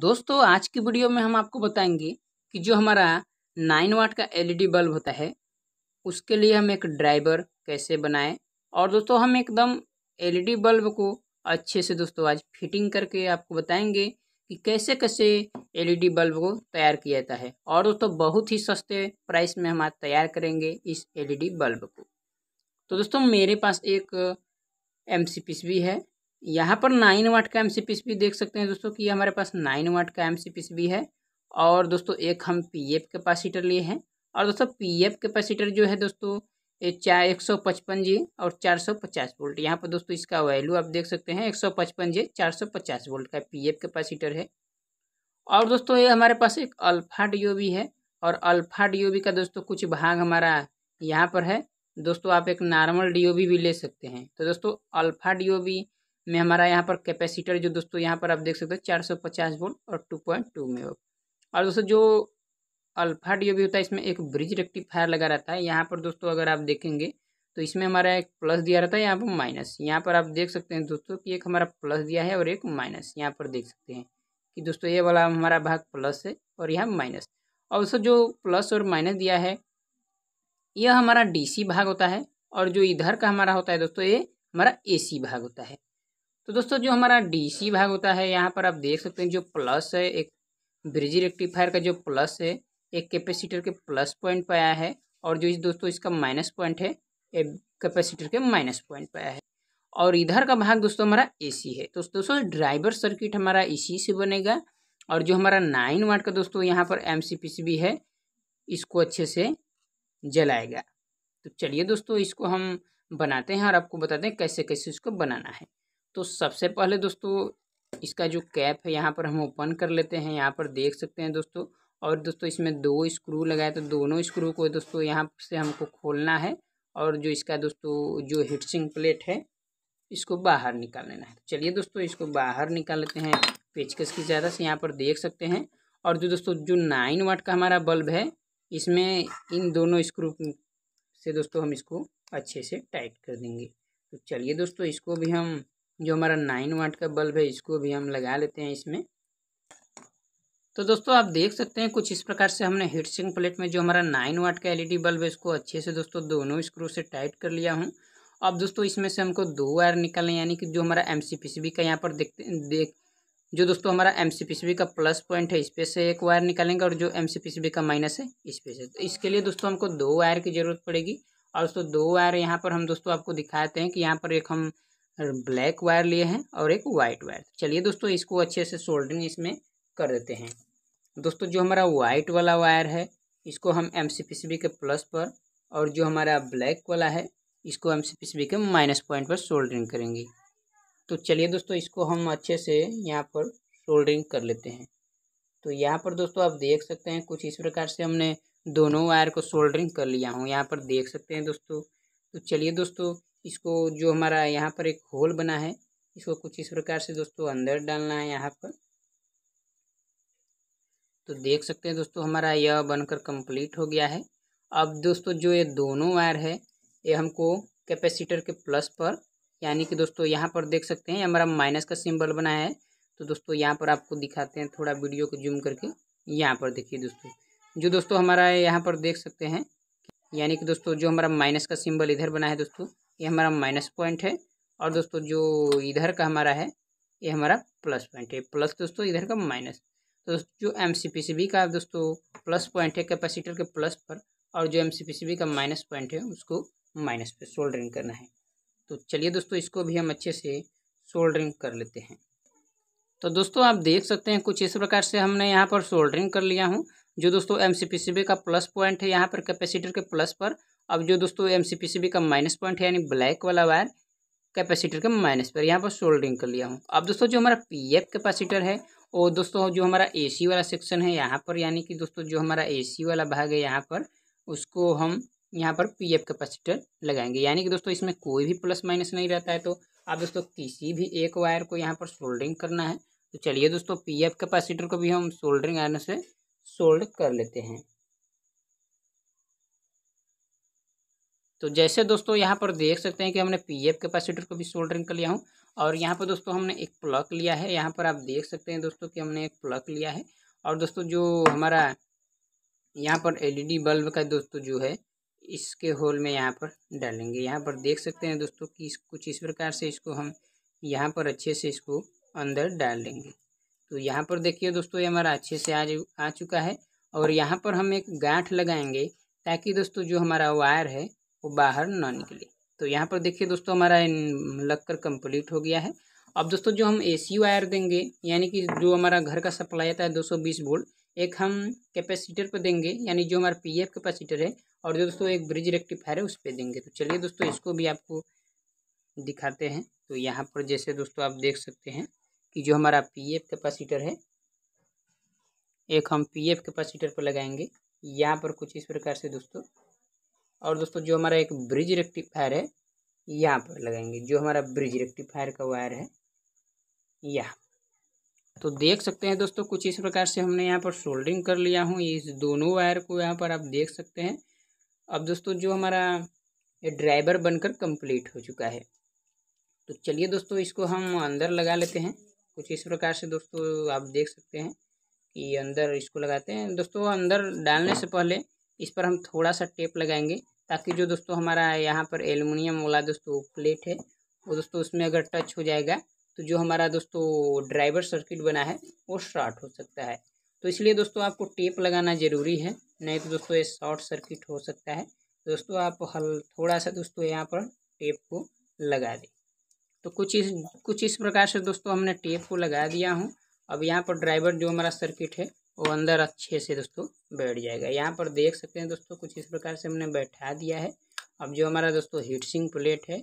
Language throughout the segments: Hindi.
दोस्तों आज की वीडियो में हम आपको बताएंगे कि जो हमारा नाइन वाट का एलईडी बल्ब होता है उसके लिए हम एक ड्राइवर कैसे बनाएं और दोस्तों हम एकदम एलईडी बल्ब को अच्छे से दोस्तों आज फिटिंग करके आपको बताएंगे कि कैसे कैसे एलईडी बल्ब को तैयार किया जाता है और दोस्तों बहुत ही सस्ते प्राइस में हम तैयार करेंगे इस एल बल्ब को तो दोस्तों मेरे पास एक एम भी है यहाँ पर नाइन वाट का एम भी देख सकते हैं दोस्तों कि हमारे पास नाइन वाट का एम भी है और दोस्तों एक हम पी एफ कैपासीटर लिए हैं और दोस्तों पी एफ कैपेसिटर जो है दोस्तों ये चार एक सौ पचपन जी और चार सौ पचास वोल्ट यहाँ पर दोस्तों इसका वैल्यू आप देख सकते हैं एक सौ पचपन जी चार सौ पचास वोल्ट का पी एफ कैपेसिटर है और दोस्तों ये हमारे पास एक अल्फा डी भी है और अल्फा डी का दोस्तों कुछ भाग हमारा यहाँ पर है दोस्तों आप एक नॉर्मल डी भी ले सकते हैं तो दोस्तों अल्फा डी में हमारा यहाँ पर कैपेसिटर जो दोस्तों यहाँ पर आप देख सकते हो चार सौ पचास वोल्ट और टू पॉइंट टू में हो और दोस्तों जो अल्फा डी भी होता है इसमें एक ब्रिज रेक्टिफायर लगा रहता है यहाँ पर दोस्तों अगर आप देखेंगे तो इसमें हमारा एक प्लस दिया रहता है यहाँ पर माइनस यहाँ पर आप देख सकते हैं दोस्तों कि एक हमारा प्लस दिया है और एक माइनस यहाँ पर देख सकते हैं कि दोस्तों ये वाला हमारा भाग प्लस है और यहाँ माइनस और दोस्तों जो प्लस और माइनस दिया है यह हमारा डीसी भाग होता है और जो इधर का हमारा होता है दोस्तों ये हमारा एसी भाग होता है तो दोस्तों जो हमारा डीसी भाग होता है यहाँ पर आप देख सकते हैं जो प्लस है एक ब्रिज रेक्टिफायर का जो प्लस है एक कैपेसिटर के प्लस पॉइंट पाया है और जो इस दोस्तों इसका माइनस पॉइंट है एक कैपेसिटर के माइनस पॉइंट पाया है और इधर का भाग दोस्तों हमारा एसी है तो दोस्तों ड्राइवर सर्किट हमारा इसी e से बनेगा और जो हमारा नाइन वाट का दोस्तों यहाँ पर एम भी है इसको अच्छे से जलाएगा तो चलिए दोस्तों इसको हम बनाते हैं और आपको बताते हैं कैसे कैसे इसको बनाना है तो सबसे पहले दोस्तों इसका जो कैप है यहाँ पर हम ओपन कर लेते हैं यहाँ पर देख सकते हैं दोस्तों और दोस्तों इसमें दो स्क्रू लगाए तो दोनों स्क्रू को दोस्तों यहाँ से हमको खोलना है और जो इसका दोस्तों जो हिटसिंग प्लेट है इसको बाहर निकाल लेना है तो चलिए दोस्तों इसको बाहर निकाल लेते हैं पेचकस की ज़्यादा से यहाँ पर देख सकते हैं और जो दोस्तों जो नाइन वाट का हमारा बल्ब है इसमें इन दोनों स्क्रू से दोस्तों हम इसको अच्छे से टाइट कर देंगे तो चलिए दोस्तों इसको भी हम जो हमारा नाइन वाट का बल्ब है इसको भी हम लगा लेते हैं इसमें तो दोस्तों आप देख सकते हैं कुछ इस प्रकार से हमने हीट सिंक प्लेट में जो हमारा नाइन वाट का एलईडी बल्ब है इसको अच्छे से दोस्तों दोनों स्क्रू से टाइट कर लिया हूँ अब दोस्तों इसमें से हमको दो वायर निकालने यानी कि जो हमारा एम का यहाँ पर देखते देख जो दोस्तों हमारा एम का प्लस पॉइंट है इस पे से एक वायर निकालेंगे और जो एम का माइनस है इस पे से तो इसके लिए दोस्तों हमको दो वायर की ज़रूरत पड़ेगी और दोस्तों दो वायर यहाँ पर हम दोस्तों आपको दिखाते हैं कि यहाँ पर एक हम ब्लैक वायर लिए हैं और एक वाइट वायर चलिए दोस्तों इसको अच्छे से सोल्डरिंग इसमें कर देते हैं दोस्तों जो हमारा वाइट वाला वायर है इसको हम एम के प्लस पर और जो हमारा ब्लैक वाला है इसको एम के माइनस पॉइंट पर सोल्डरिंग करेंगे तो चलिए दोस्तों इसको हम अच्छे से यहाँ पर सोल्डरिंग कर लेते हैं तो यहाँ पर दोस्तों आप देख सकते हैं कुछ इस प्रकार से हमने दोनों वायर को सोल्डरिंग कर लिया हूँ यहाँ पर देख सकते हैं दोस्तों तो चलिए दोस्तों इसको जो हमारा यहाँ पर एक होल बना है इसको कुछ इस प्रकार से दोस्तों अंदर डालना है यहाँ पर तो देख सकते हैं दोस्तों हमारा यह बनकर कंप्लीट हो गया है अब दोस्तों जो ये दोनों वायर है ये हमको कैपेसिटर के प्लस पर यानी कि दोस्तों यहाँ पर देख सकते हैं हमारा माइनस का सिंबल बना है तो दोस्तों यहाँ पर आपको दिखाते हैं थोड़ा वीडियो को जूम करके यहाँ पर देखिए दोस्तों जो दोस्तों हमारा यहाँ पर देख सकते हैं यानी कि दोस्तों जो हमारा माइनस का सिंबल इधर बना है दोस्तों ये हमारा माइनस पॉइंट है और दोस्तों जो इधर का हमारा है ये हमारा प्लस पॉइंट है प्लस दोस्तों इधर का माइनस तो जो एम का दोस्तों प्लस पॉइंट है कैपेसिटर के प्लस पर और जो एम का माइनस पॉइंट है उसको माइनस पे सोल्डरिंग करना है तो चलिए दोस्तों इसको भी हम अच्छे से सोल्डरिंग कर लेते हैं तो दोस्तों आप देख सकते हैं कुछ इस प्रकार से हमने यहाँ पर सोल्डरिंग कर लिया हूँ जो दोस्तों एम का प्लस पॉइंट है यहाँ पर कैपेसिटर के प्लस पर अब जो दोस्तों M C P C B का माइनस पॉइंट है यानी ब्लैक वाला वायर कैपेसिटर के माइनस पर यहाँ पर सोल्डिंग कर लिया हूँ अब दोस्तों जो हमारा पी एफ कैपेसिटर है और दोस्तों जो हमारा ए सी वाला सेक्शन है यहाँ पर यानी कि दोस्तों जो हमारा ए सी वाला भाग है यहाँ पर उसको हम यहाँ पर पी एफ कैपेसिटर लगाएंगे यानी कि दोस्तों इसमें कोई भी प्लस माइनस नहीं रहता है तो आप दोस्तों किसी भी एक वायर को यहाँ पर सोल्डिंग करना है तो चलिए दोस्तों पी एफ कैपेसिटर को भी हम सोल्डरिंग आयरन से सोल्ड कर लेते हैं तो जैसे दोस्तों यहाँ पर देख सकते हैं कि हमने पी एफ कैपेसिटर को भी सोल्डरिंग कर लिया हूँ और यहाँ पर दोस्तों हमने एक प्लग लिया है यहाँ पर आप देख सकते हैं दोस्तों कि हमने एक प्लग लिया है और दोस्तों जो हमारा यहाँ पर एलईडी बल्ब e का दोस्तों जो है इसके होल में यहाँ पर डालेंगे यहाँ पर देख सकते हैं दोस्तों कि इस कुछ इस प्रकार से इसको हम यहाँ पर अच्छे से इसको अंदर डाल देंगे तो यहाँ पर देखिए दोस्तों ये हमारा अच्छे से आज आ चुका है और यहाँ पर हम एक गांठ लगाएंगे ताकि दोस्तों जो हमारा वायर है वो बाहर ना निकले तो यहाँ पर देखिए दोस्तों हमारा लक्कर कंप्लीट हो गया है अब दोस्तों जो हम ए सी वायर देंगे यानी कि जो हमारा घर का सप्लाई आता है 220 वोल्ट एक हम कैपेसिटर पर देंगे यानी जो हमारा पी एफ कैपेसिटर है और जो दोस्तों एक ब्रिज रेक्टिफायर है उस पर देंगे तो चलिए दोस्तों इसको भी आपको दिखाते हैं तो यहाँ पर जैसे दोस्तों आप देख सकते हैं कि जो हमारा पी एफ कैपेसिटर है एक हम पी एफ कैपेसिटर पर लगाएंगे यहाँ पर कुछ इस प्रकार से दोस्तों और दोस्तों जो हमारा एक ब्रिज रेक्टिफायर है यहाँ पर लगाएंगे जो हमारा ब्रिज रेक्टिफायर का वायर है यह तो देख सकते हैं दोस्तों कुछ इस प्रकार से हमने यहाँ पर सोल्डिंग कर लिया हूँ इस दोनों वायर को यहाँ पर आप देख सकते हैं अब दोस्तों जो हमारा ड्राइवर बनकर कंप्लीट हो चुका है तो चलिए दोस्तों इसको हम अंदर लगा लेते हैं कुछ इस प्रकार से दोस्तों आप देख सकते हैं कि अंदर इसको लगाते हैं दोस्तों अंदर डालने से पहले इस पर हम थोड़ा सा टेप लगाएंगे ताकि जो दोस्तों हमारा यहाँ पर एलुमिनियम वाला दोस्तों प्लेट है वो दोस्तों उसमें अगर टच हो जाएगा तो जो हमारा दोस्तों ड्राइवर सर्किट बना है वो शॉर्ट हो सकता है तो इसलिए दोस्तों आपको टेप लगाना ज़रूरी है नहीं तो दोस्तों ये शॉर्ट सर्किट हो सकता है तो दोस्तों आप हल थोड़ा सा दोस्तों यहाँ पर टेप को लगा दें तो कुछ इस कुछ इस प्रकार से दोस्तों हमने टेप को लगा दिया हूँ अब यहाँ पर ड्राइवर जो हमारा सर्किट है वो अंदर अच्छे से दोस्तों बैठ जाएगा यहाँ पर देख सकते हैं दोस्तों कुछ इस प्रकार से हमने बैठा दिया है अब जो हमारा दोस्तों हीट सिंक प्लेट है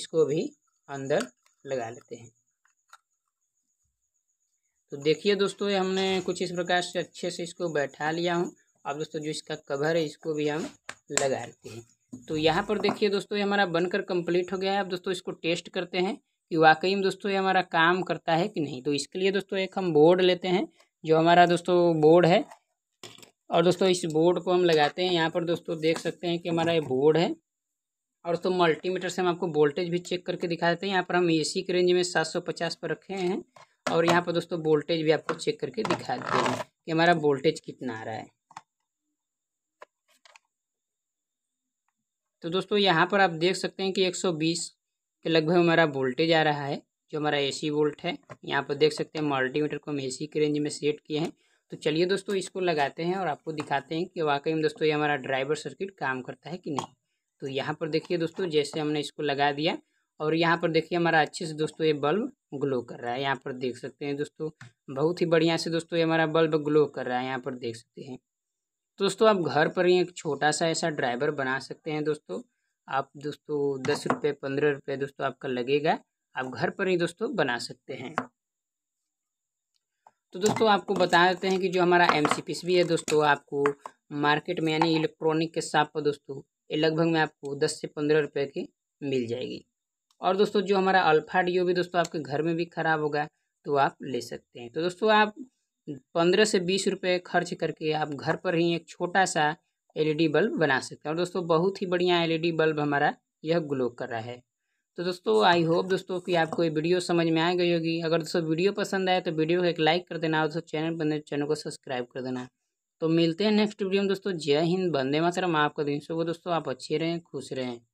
इसको भी अंदर लगा लेते हैं तो देखिए दोस्तों ये हमने कुछ इस प्रकार से अच्छे से इसको बैठा लिया हूँ अब दोस्तों जो इसका कवर है इसको भी हम लगा लेते हैं तो यहाँ पर देखिए दोस्तों ये हमारा बनकर कंप्लीट हो गया है अब दोस्तों इसको टेस्ट करते हैं कि वाकई में दोस्तों ये हमारा काम करता है कि नहीं तो इसके लिए दोस्तों एक हम बोर्ड लेते हैं जो हमारा दोस्तों बोर्ड है और दोस्तों इस बोर्ड को हम लगाते हैं यहाँ पर दोस्तों देख सकते हैं कि हमारा ये बोर्ड है और दोस्तों मल्टीमीटर से हम आपको वोल्टेज भी चेक करके दिखा देते हैं यहाँ पर हम एसी के रेंज में 750 पर रखे हैं और यहाँ पर दोस्तों वोल्टेज भी आपको चेक करके दिखा देते हैं कि हमारा वोल्टेज कितना आ रहा है तो दोस्तों यहाँ पर आप देख सकते हैं कि 120 के लगभग हमारा वोल्टेज आ रहा है जो हमारा सी वोल्ट है यहाँ पर देख सकते हैं मल्टीमीटर को हम सी के रेंज में सेट किए हैं तो चलिए दोस्तों इसको लगाते हैं और आपको दिखाते हैं कि वाकई में दोस्तों ये हमारा ड्राइवर सर्किट काम करता है कि नहीं तो यहाँ पर देखिए दोस्तों जैसे हमने इसको लगा दिया और यहाँ पर देखिए हमारा अच्छे से दोस्तों ये बल्ब ग्लो कर रहा है यहाँ पर देख सकते हैं दोस्तों बहुत ही बढ़िया से दोस्तों ये हमारा बल्ब ग्लो कर रहा है यहाँ पर देख सकते हैं तो दोस्तों आप घर पर ही एक छोटा सा ऐसा ड्राइवर बना सकते हैं दोस्तों आप दोस्तों दस रुपये पंद्रह रुपये दोस्तों आपका लगेगा आप घर पर ही दोस्तों बना सकते हैं तो दोस्तों आपको बता देते हैं कि जो हमारा एम सी भी है दोस्तों आपको मार्केट में यानी इलेक्ट्रॉनिक के साथ पर दोस्तों ये लगभग में आपको दस से पंद्रह रुपये की मिल जाएगी और दोस्तों जो हमारा अल्फा डी भी दोस्तों आपके घर में भी ख़राब होगा तो आप ले सकते हैं तो दोस्तों आप पंद्रह से बीस रुपये खर्च करके आप घर पर ही एक छोटा सा एलईडी बल्ब बना सकते हैं और दोस्तों बहुत ही बढ़िया एलईडी बल्ब हमारा यह ग्लो कर रहा है तो दोस्तों आई होप दोस्तों कि आपको ये वीडियो समझ में आ गई होगी अगर दोस्तों वीडियो पसंद आए तो वीडियो को एक लाइक कर देना और दोस्तों चैनल बंद चैनल को सब्सक्राइब कर देना तो मिलते हैं नेक्स्ट वीडियो में दोस्तों जय हिंद बंदे मातरम आपका दिन सुबह दोस्तों आप अच्छे रहें खुश रहें